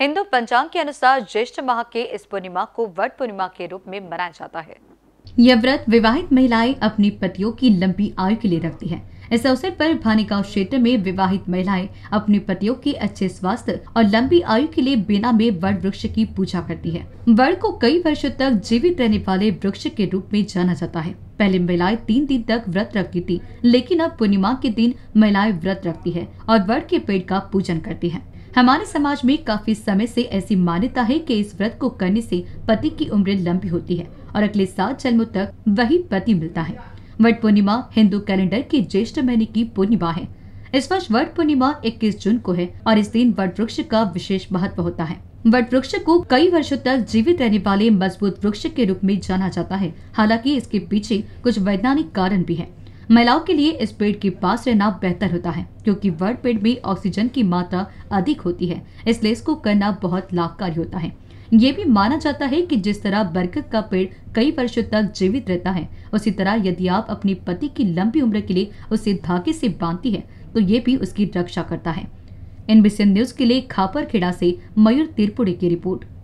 हिंदू पंचांग के अनुसार ज्येष्ठ माह के इस पूर्णिमा को वट पूर्णिमा के रूप में मनाया जाता है यह व्रत विवाहित महिलाएं अपने पतियों की लंबी आयु के लिए रखती हैं। इस अवसर पर गाँव क्षेत्र में विवाहित महिलाएं अपने पतियों के अच्छे स्वास्थ्य और लंबी आयु के लिए बिना में वड़ वृक्ष की पूजा करती है वड़ को कई वर्षों तक जीवित रहने वाले वृक्ष के रूप में जाना जाता है पहले महिलाएं तीन दिन तक व्रत रखती थी लेकिन अब पूर्णिमा के दिन महिलाएं व्रत रखती है और वड़ के पेड़ का पूजन करती है हमारे समाज में काफी समय से ऐसी मान्यता है कि इस व्रत को करने से पति की उम्र लंबी होती है और अगले सात जन्मों तक वही पति मिलता है वट पूर्णिमा हिंदू कैलेंडर की ज्येष्ठ महीने की पूर्णिमा है इस वर्ष वट पूर्णिमा 21 जून को है और इस दिन वट वृक्ष का विशेष महत्व होता है वट वृक्ष को कई वर्षों तक जीवित रहने वाले मजबूत वृक्ष के रूप में जाना जाता है हालांकि इसके पीछे कुछ वैज्ञानिक कारण भी है महिलाओं के लिए इस पेड़ के पास रहना बेहतर होता है क्योंकि वट पेड़ में ऑक्सीजन की मात्रा अधिक होती है इसलिए इसको करना बहुत लाभकारी होता है ये भी माना जाता है कि जिस तरह बरगद का पेड़ कई वर्षों तक जीवित रहता है उसी तरह यदि आप अपने पति की लंबी उम्र के लिए उसे धाके से बांधती है तो ये भी उसकी रक्षा करता है एनबीसी न्यूज के लिए खापर खेड़ा से मयूर तिरपुड़े की रिपोर्ट